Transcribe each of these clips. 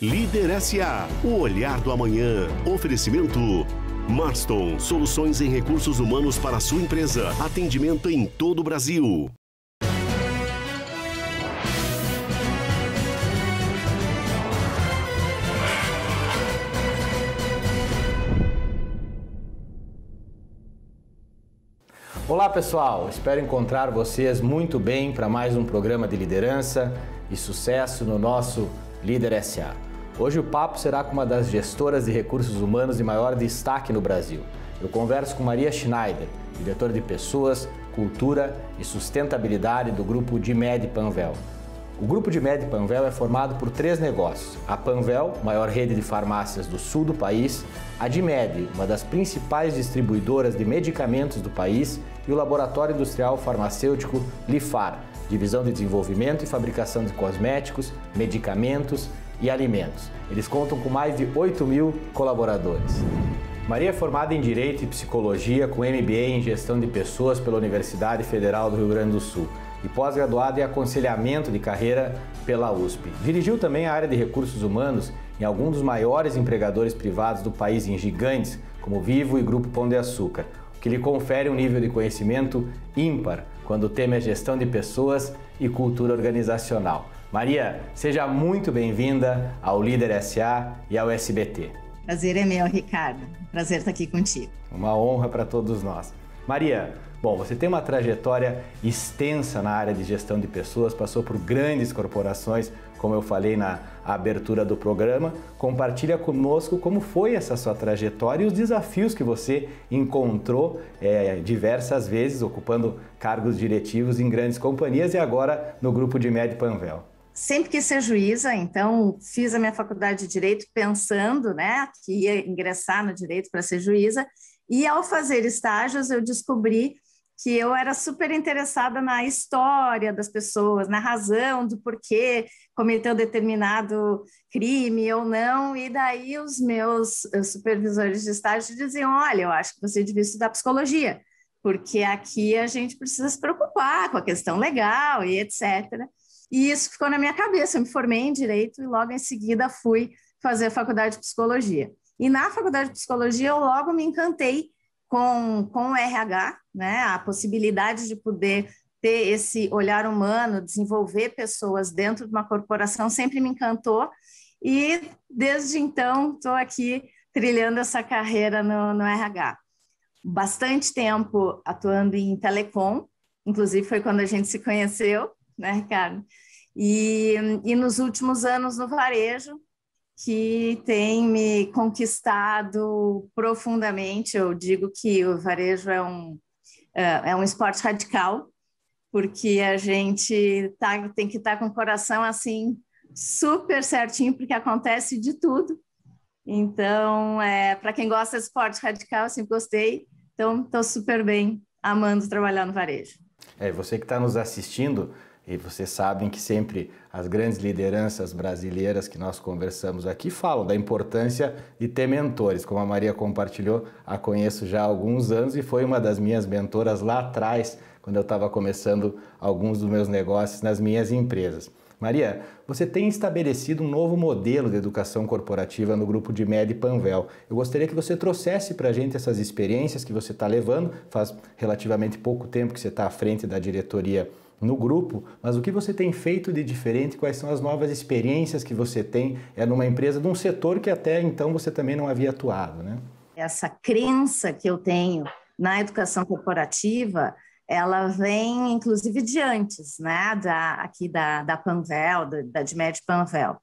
Líder SA, o olhar do amanhã. Oferecimento. Marston, soluções em recursos humanos para sua empresa. Atendimento em todo o Brasil. Olá pessoal, espero encontrar vocês muito bem para mais um programa de liderança e sucesso no nosso Líder SA. Hoje o papo será com uma das gestoras de recursos humanos de maior destaque no Brasil. Eu converso com Maria Schneider, diretora de Pessoas, Cultura e Sustentabilidade do grupo DIMED Panvel. O grupo DIMED Panvel é formado por três negócios: a Panvel, maior rede de farmácias do sul do país, a DIMED, uma das principais distribuidoras de medicamentos do país, e o Laboratório Industrial Farmacêutico Lifar, divisão de desenvolvimento e fabricação de cosméticos, medicamentos, e alimentos. Eles contam com mais de 8 mil colaboradores. Maria é formada em Direito e Psicologia, com MBA em Gestão de Pessoas pela Universidade Federal do Rio Grande do Sul e pós-graduada em Aconselhamento de Carreira pela USP. Dirigiu também a área de Recursos Humanos em alguns dos maiores empregadores privados do país em gigantes, como Vivo e Grupo Pão de Açúcar, o que lhe confere um nível de conhecimento ímpar quando o tema é gestão de pessoas e cultura organizacional. Maria, seja muito bem-vinda ao Líder SA e ao SBT. Prazer é meu, Ricardo. Prazer estar aqui contigo. Uma honra para todos nós. Maria, bom, você tem uma trajetória extensa na área de gestão de pessoas, passou por grandes corporações, como eu falei na abertura do programa. Compartilha conosco como foi essa sua trajetória e os desafios que você encontrou é, diversas vezes ocupando cargos diretivos em grandes companhias e agora no grupo de Med Panvel sempre quis ser juíza, então fiz a minha faculdade de direito pensando, né, que ia ingressar no direito para ser juíza. E ao fazer estágios, eu descobri que eu era super interessada na história das pessoas, na razão do porquê cometeu determinado crime ou não. E daí os meus eh, supervisores de estágio diziam: "Olha, eu acho que você devia estudar psicologia, porque aqui a gente precisa se preocupar com a questão legal e etc." E isso ficou na minha cabeça. Eu me formei em direito e logo em seguida fui fazer a faculdade de psicologia. E na faculdade de psicologia eu logo me encantei com, com o RH, né? A possibilidade de poder ter esse olhar humano, desenvolver pessoas dentro de uma corporação sempre me encantou. E desde então estou aqui trilhando essa carreira no, no RH. Bastante tempo atuando em telecom, inclusive foi quando a gente se conheceu né, Ricardo? E, e nos últimos anos no varejo, que tem me conquistado profundamente. Eu digo que o varejo é um, é, é um esporte radical, porque a gente tá, tem que estar tá com o coração assim super certinho, porque acontece de tudo. Então, é, para quem gosta de esporte radical, eu sempre gostei. Então, estou super bem, amando trabalhar no varejo. É, você que está nos assistindo, e vocês sabem que sempre as grandes lideranças brasileiras que nós conversamos aqui falam da importância de ter mentores. Como a Maria compartilhou, a conheço já há alguns anos e foi uma das minhas mentoras lá atrás, quando eu estava começando alguns dos meus negócios nas minhas empresas. Maria, você tem estabelecido um novo modelo de educação corporativa no grupo de MED Panvel. Eu gostaria que você trouxesse para a gente essas experiências que você está levando, faz relativamente pouco tempo que você está à frente da diretoria no grupo, mas o que você tem feito de diferente, quais são as novas experiências que você tem é numa empresa, num setor que até então você também não havia atuado, né? Essa crença que eu tenho na educação corporativa, ela vem inclusive de antes, né, da, aqui da, da Panvel, da, da DMED Panvel,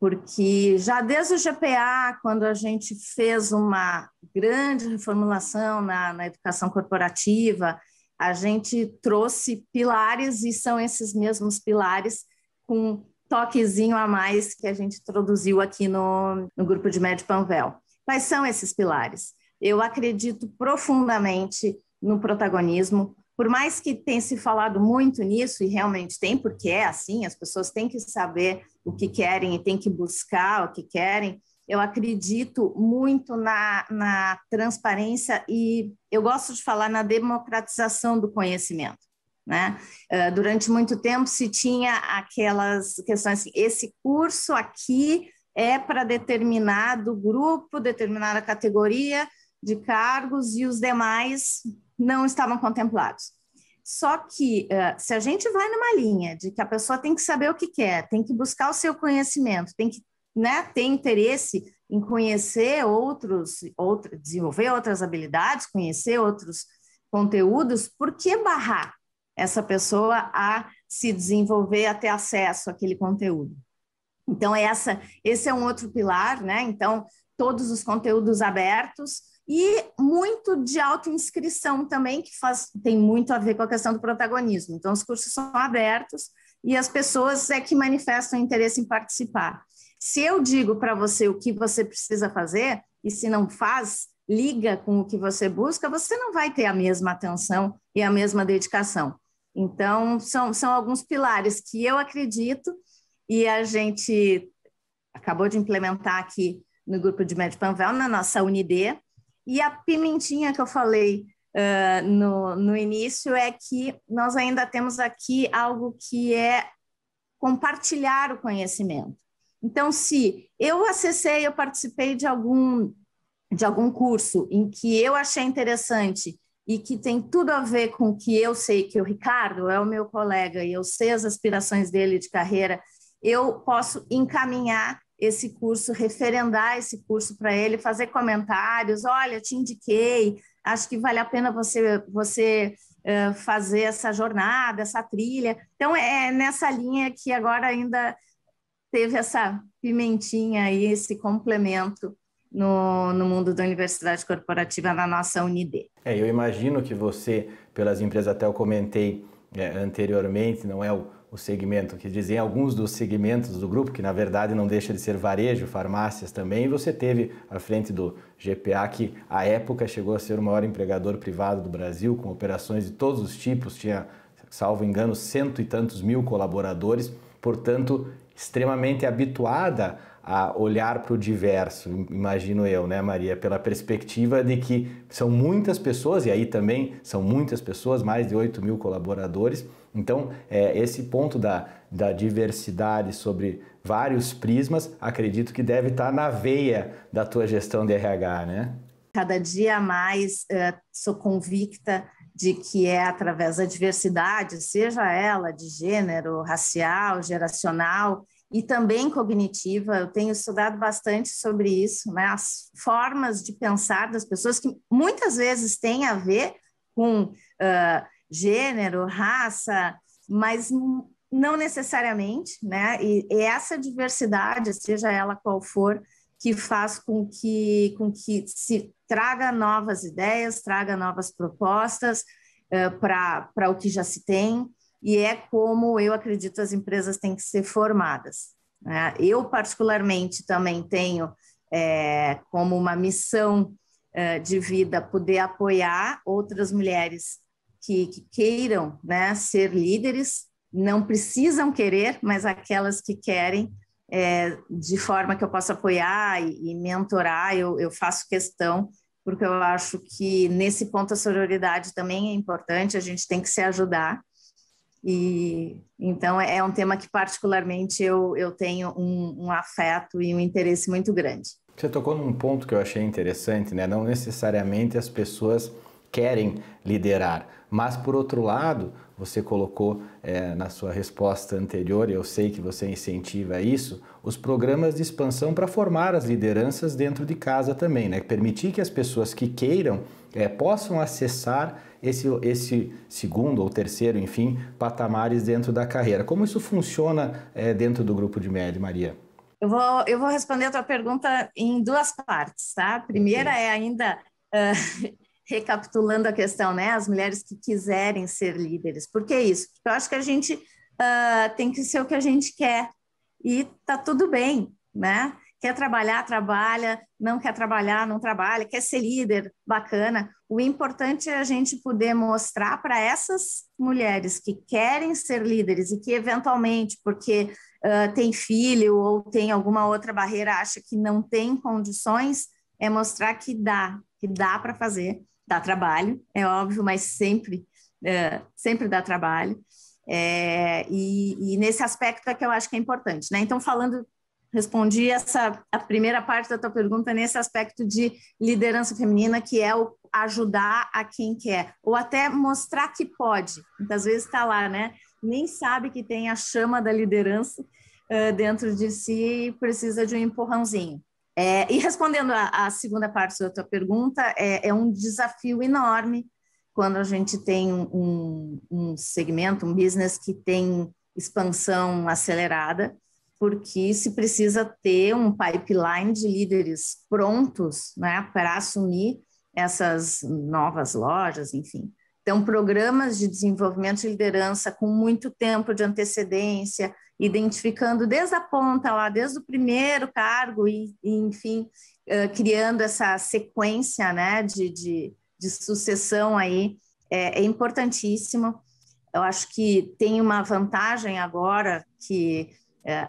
porque já desde o GPA, quando a gente fez uma grande reformulação na, na educação corporativa, a gente trouxe pilares e são esses mesmos pilares com toquezinho a mais que a gente introduziu aqui no, no grupo de médio Panvel. Quais são esses pilares? Eu acredito profundamente no protagonismo. Por mais que tenha se falado muito nisso, e realmente tem, porque é assim, as pessoas têm que saber o que querem e têm que buscar o que querem, eu acredito muito na, na transparência e eu gosto de falar na democratização do conhecimento. Né? Uh, durante muito tempo se tinha aquelas questões, assim, esse curso aqui é para determinado grupo, determinada categoria de cargos e os demais não estavam contemplados. Só que uh, se a gente vai numa linha de que a pessoa tem que saber o que quer, tem que buscar o seu conhecimento, tem que né, tem interesse em conhecer outros, outro, desenvolver outras habilidades, conhecer outros conteúdos, por que barrar essa pessoa a se desenvolver, a ter acesso àquele conteúdo? Então, essa, esse é um outro pilar, né? Então, todos os conteúdos abertos e muito de autoinscrição também, que faz, tem muito a ver com a questão do protagonismo. Então, os cursos são abertos e as pessoas é que manifestam interesse em participar. Se eu digo para você o que você precisa fazer e se não faz, liga com o que você busca, você não vai ter a mesma atenção e a mesma dedicação. Então, são, são alguns pilares que eu acredito e a gente acabou de implementar aqui no grupo de Medpanvel, na nossa Unide. E a pimentinha que eu falei uh, no, no início é que nós ainda temos aqui algo que é compartilhar o conhecimento. Então, se eu acessei, eu participei de algum, de algum curso em que eu achei interessante e que tem tudo a ver com o que eu sei que o Ricardo é o meu colega e eu sei as aspirações dele de carreira, eu posso encaminhar esse curso, referendar esse curso para ele, fazer comentários, olha, te indiquei, acho que vale a pena você você uh, fazer essa jornada, essa trilha. Então é nessa linha que agora ainda teve essa pimentinha aí, esse complemento no, no mundo da universidade corporativa na nossa Unide. É, eu imagino que você, pelas empresas, até eu comentei é, anteriormente, não é o, o segmento que dizem alguns dos segmentos do grupo, que na verdade não deixa de ser varejo, farmácias também, você teve à frente do GPA, que à época chegou a ser o maior empregador privado do Brasil, com operações de todos os tipos, tinha, salvo engano, cento e tantos mil colaboradores, portanto, extremamente habituada a olhar para o diverso, imagino eu, né, Maria, pela perspectiva de que são muitas pessoas, e aí também são muitas pessoas, mais de 8 mil colaboradores. Então, é, esse ponto da, da diversidade sobre vários prismas, acredito que deve estar tá na veia da tua gestão de RH, né? Cada dia mais uh, sou convicta de que é através da diversidade, seja ela de gênero, racial, geracional e também cognitiva. Eu tenho estudado bastante sobre isso, né? as formas de pensar das pessoas que muitas vezes têm a ver com uh, gênero, raça, mas não necessariamente, né? E, e essa diversidade, seja ela qual for, que faz com que, com que se traga novas ideias, traga novas propostas eh, para o que já se tem, e é como eu acredito as empresas têm que ser formadas. Né? Eu, particularmente, também tenho eh, como uma missão eh, de vida poder apoiar outras mulheres que, que queiram né, ser líderes, não precisam querer, mas aquelas que querem é, de forma que eu possa apoiar e, e mentorar, eu, eu faço questão porque eu acho que nesse ponto a sororidade também é importante, a gente tem que se ajudar. E então é, é um tema que particularmente eu, eu tenho um, um afeto e um interesse muito grande. Você tocou num ponto que eu achei interessante, né? Não necessariamente as pessoas querem liderar, mas, por outro lado, você colocou é, na sua resposta anterior, e eu sei que você incentiva isso, os programas de expansão para formar as lideranças dentro de casa também, né? Permitir que as pessoas que queiram é, possam acessar esse, esse segundo ou terceiro, enfim, patamares dentro da carreira. Como isso funciona é, dentro do grupo de MED, Maria? Eu vou, eu vou responder a tua pergunta em duas partes, tá? A primeira é ainda uh, recapitulando a questão, né? As mulheres que quiserem ser líderes. Por que isso? Porque eu acho que a gente uh, tem que ser o que a gente quer e tá tudo bem, né? Quer trabalhar, trabalha, não quer trabalhar, não trabalha, quer ser líder, bacana. O importante é a gente poder mostrar para essas mulheres que querem ser líderes e que, eventualmente, porque uh, tem filho ou tem alguma outra barreira, acha que não tem condições, é mostrar que dá, que dá para fazer Dá trabalho, é óbvio, mas sempre, é, sempre dá trabalho. É, e, e, nesse aspecto é que eu acho que é importante, né? Então, falando, respondi essa a primeira parte da tua pergunta nesse aspecto de liderança feminina, que é o ajudar a quem quer, ou até mostrar que pode. Muitas vezes está lá, né? Nem sabe que tem a chama da liderança uh, dentro de si e precisa de um empurrãozinho. É, e respondendo à segunda parte da tua pergunta, é, é, um desafio enorme quando a gente tem um, um, segmento, um business que tem expansão acelerada, porque se precisa ter um pipeline de líderes prontos né, para assumir essas novas lojas, enfim. Então, programas de desenvolvimento de liderança com muito tempo de antecedência, identificando desde a ponta lá, desde o primeiro cargo e, e enfim, uh, criando essa sequência né, de, de, de sucessão aí, é, é, importantíssimo. Eu acho que tem uma vantagem agora que é,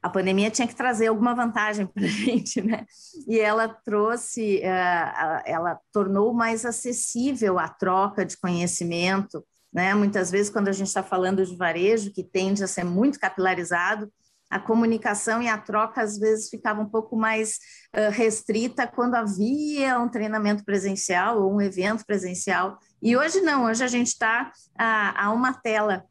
a pandemia tinha que trazer alguma vantagem para a gente, né? E ela trouxe, eh, ela tornou mais acessível a troca de conhecimento, né? Muitas vezes, quando a gente está falando de varejo, que tende a ser muito capilarizado, a comunicação e a troca às vezes ficava um pouco mais eh, restrita quando havia um treinamento presencial ou um evento presencial. E hoje não, hoje a gente está a, a uma tela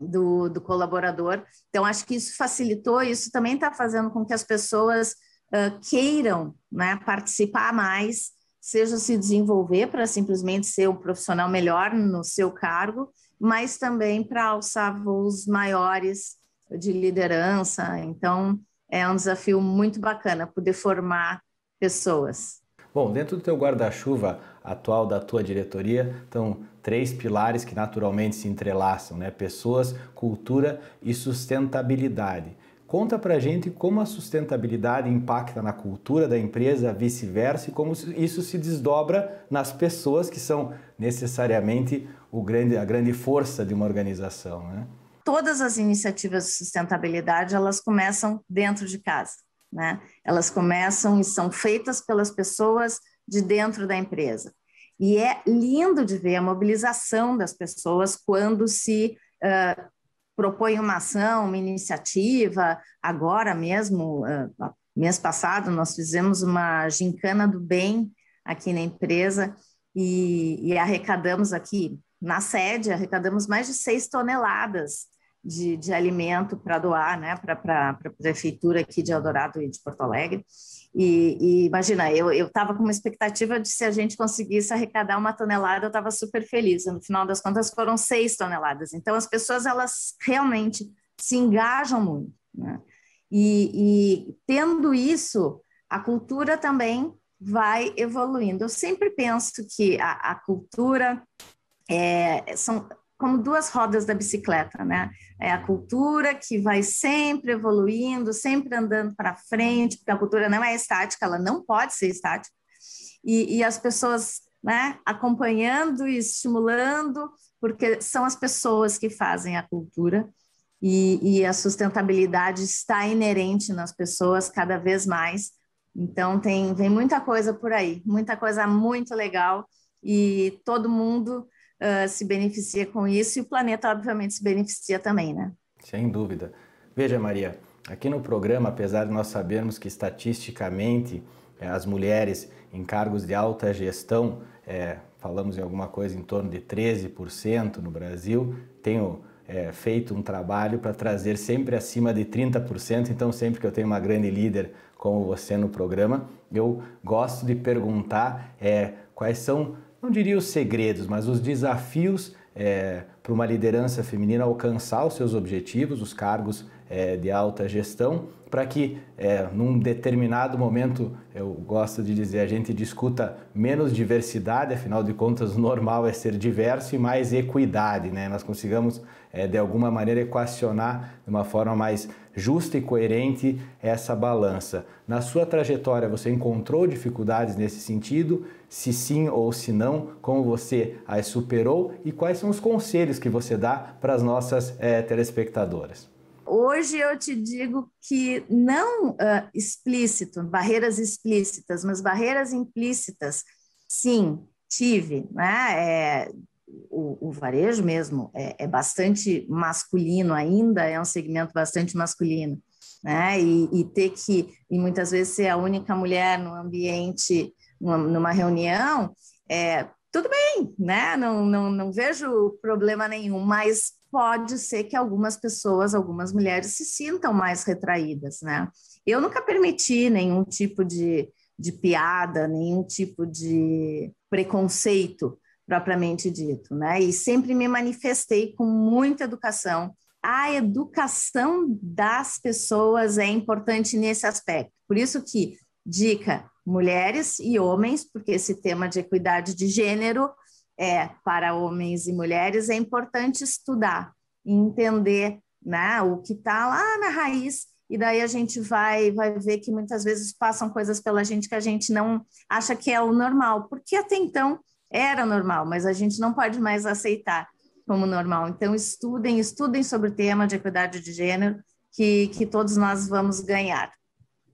do, do colaborador. Então, acho que isso facilitou, isso também está fazendo com que as pessoas uh, queiram né, participar mais, seja se desenvolver para simplesmente ser um profissional melhor no seu cargo, mas também para alçar voos maiores de liderança. Então, é um desafio muito bacana poder formar pessoas. Bom, dentro do teu guarda-chuva atual da tua diretoria estão três pilares que naturalmente se entrelaçam, né? Pessoas, cultura e sustentabilidade. Conta pra gente como a sustentabilidade impacta na cultura da empresa, vice-versa, e como isso se desdobra nas pessoas que são necessariamente o grande, a grande força de uma organização. Né? Todas as iniciativas de sustentabilidade elas começam dentro de casa. Né? Elas começam e são feitas pelas pessoas de dentro da empresa. E é lindo de ver a mobilização das pessoas quando se uh, propõe uma ação, uma iniciativa. Agora mesmo, uh, mês passado, nós fizemos uma gincana do bem aqui na empresa e, e arrecadamos aqui na sede, arrecadamos mais de seis toneladas de, de alimento para doar né, para a prefeitura aqui de Eldorado e de Porto Alegre. E, e imagina, eu estava com uma expectativa de se a gente conseguisse arrecadar uma tonelada, eu estava super feliz. No final das contas, foram seis toneladas. Então, as pessoas, elas realmente se engajam muito. Né? E, e tendo isso, a cultura também vai evoluindo. Eu sempre penso que a, a cultura é, são, como duas rodas da bicicleta, né? É a cultura que vai sempre evoluindo, sempre andando para frente, porque a cultura não é estática, ela não pode ser estática. E, e as pessoas, né, acompanhando e estimulando, porque são as pessoas que fazem a cultura e, e a sustentabilidade está inerente nas pessoas cada vez mais. Então tem vem muita coisa por aí, muita coisa muito legal e todo mundo uh, se beneficia com isso e o planeta, obviamente, se beneficia também, né? Sem dúvida. Veja, Maria, aqui no programa, apesar de nós sabermos que estatisticamente eh, as mulheres em cargos de alta gestão, é, falamos em alguma coisa em torno de 13% no Brasil, tenho é, feito um trabalho para trazer sempre acima de 30%, então sempre que eu tenho uma grande líder como você no programa, eu gosto de perguntar é, quais são não diria os segredos, mas os desafios é, para uma liderança feminina alcançar os seus objetivos, os cargos é, de alta gestão, para que é, num determinado momento, eu gosto de dizer, a gente discuta menos diversidade, afinal de contas, normal é ser diverso, e mais equidade, né? Nós consigamos é, de alguma maneira equacionar de uma forma mais justa e coerente essa balança. Na sua trajetória, você encontrou dificuldades nesse sentido? Se sim ou se não, como você as superou e quais são os conselhos que você dá para as nossas é, telespectadoras? Hoje eu te digo que não uh, explícito, barreiras explícitas, mas barreiras implícitas, sim, tive, né? É, o, varejo mesmo é, é, bastante masculino ainda, é um segmento bastante masculino, né? E, e, ter que, e muitas vezes ser a única mulher no ambiente, numa, numa reunião, é, tudo bem, né? Não, não, não vejo problema nenhum, mas pode ser que algumas pessoas, algumas mulheres se sintam mais retraídas, né? Eu nunca permiti nenhum tipo de, de piada, nenhum tipo de preconceito propriamente dito, né? E sempre me manifestei com muita educação. A educação das pessoas é importante nesse aspecto. Por isso que dica mulheres e homens, porque esse tema de equidade de gênero é para homens e mulheres é importante estudar, entender, né, o que está lá na raiz e daí a gente vai vai ver que muitas vezes passam coisas pela gente que a gente não acha que é o normal, porque até então era normal, mas a gente não pode mais aceitar como normal. Então, estudem, estudem sobre o tema de equidade de gênero, que, que todos nós vamos ganhar.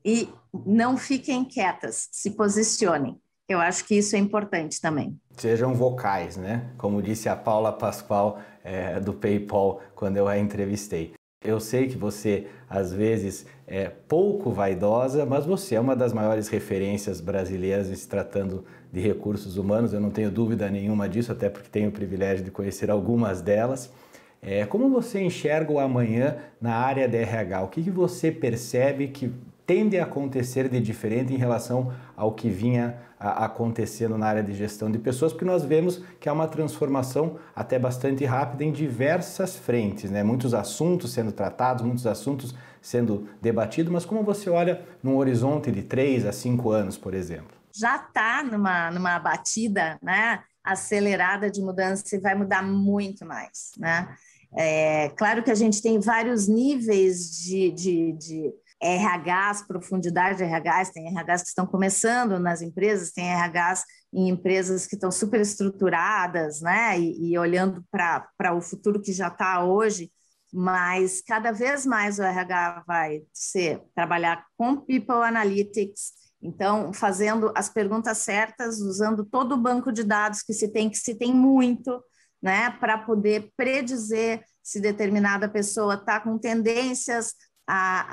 E não fiquem quietas, se posicionem. Eu acho que isso é importante também. Sejam vocais, né? Como disse a Paula Pascoal é, do PayPal quando eu a entrevistei. Eu sei que você, às vezes, é pouco vaidosa, mas você é uma das maiores referências brasileiras em se tratando de recursos humanos. Eu não tenho dúvida nenhuma disso, até porque tenho o privilégio de conhecer algumas delas. É, como você enxerga o amanhã na área de RH? O que, que você percebe que tende a acontecer de diferente em relação ao que vinha acontecendo na área de gestão de pessoas, porque nós vemos que há uma transformação até bastante rápida em diversas frentes, né? muitos assuntos sendo tratados, muitos assuntos sendo debatidos, mas como você olha num horizonte de três a cinco anos, por exemplo? Já está numa, numa batida né? acelerada de mudança e vai mudar muito mais. Né? É, claro que a gente tem vários níveis de, de, de RHs, profundidade de RHs, tem RHs que estão começando nas empresas, tem RHs em empresas que estão super estruturadas, né? E, e olhando para o futuro que já está hoje, mas cada vez mais o RH vai ser trabalhar com People Analytics, então fazendo as perguntas certas, usando todo o banco de dados que se tem, que se tem muito, né? Para poder predizer se determinada pessoa está com tendências, a,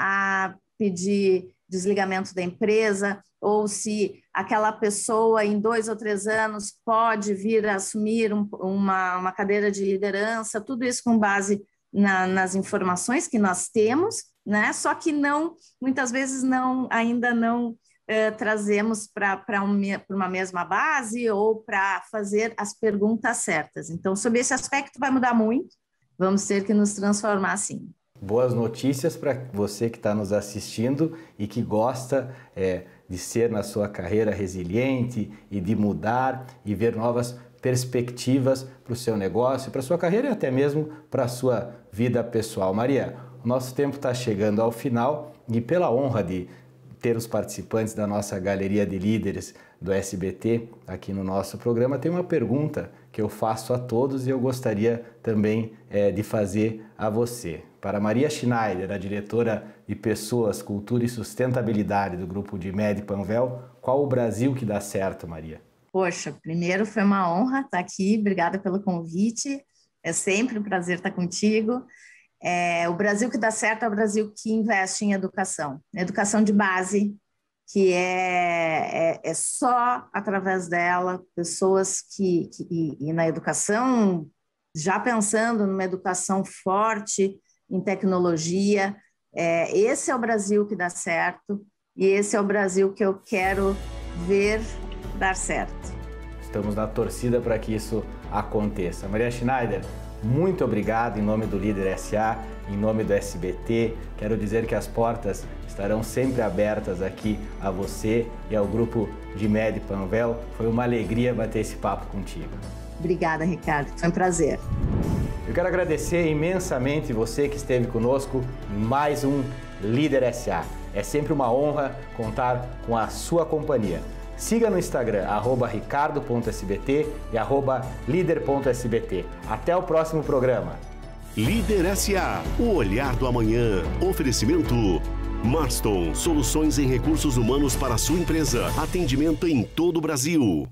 a pedir desligamento da empresa, ou se aquela pessoa em dois ou três anos pode vir a assumir um, uma, uma cadeira de liderança, tudo isso com base na, nas informações que nós temos, né? Só que não, muitas vezes não, ainda não eh, trazemos para um, uma mesma base ou para fazer as perguntas certas. Então, sobre esse aspecto vai mudar muito. Vamos ter que nos transformar, sim boas notícias para você que está nos assistindo e que gosta é, de ser na sua carreira resiliente e de mudar e ver novas perspectivas para o seu negócio, para a sua carreira e até mesmo para a sua vida pessoal. Maria, o nosso tempo está chegando ao final e pela honra de ter os participantes da nossa galeria de líderes do SBT aqui no nosso programa, tem uma pergunta que eu faço a todos e eu gostaria também é, de fazer a você. Para Maria Schneider, a diretora de Pessoas, Cultura e Sustentabilidade do grupo de MED Panvel, qual o Brasil que dá certo, Maria? Poxa, primeiro foi uma honra estar aqui, obrigada pelo convite, é sempre um prazer estar contigo. É, o Brasil que dá certo é o Brasil que investe em educação, educação de base, que é, é, é, só através dela pessoas que, que e, e, na educação já pensando numa educação forte em tecnologia é, esse é o Brasil que dá certo e esse é o Brasil que eu quero ver dar certo estamos na torcida para que isso aconteça Maria Schneider muito obrigado em nome do líder SA em nome do SBT, quero dizer que as portas estarão sempre abertas aqui a você e ao grupo de Med Panvel. Foi uma alegria bater esse papo contigo. Obrigada, Ricardo. Foi um prazer. Eu quero agradecer imensamente você que esteve conosco em mais um Líder SA. É sempre uma honra contar com a sua companhia. Siga no Instagram, ricardo.sbt e líder.sbt. Até o próximo programa. Líder SA, o olhar do amanhã. Oferecimento Marston, soluções em recursos humanos para sua empresa. Atendimento em todo o Brasil.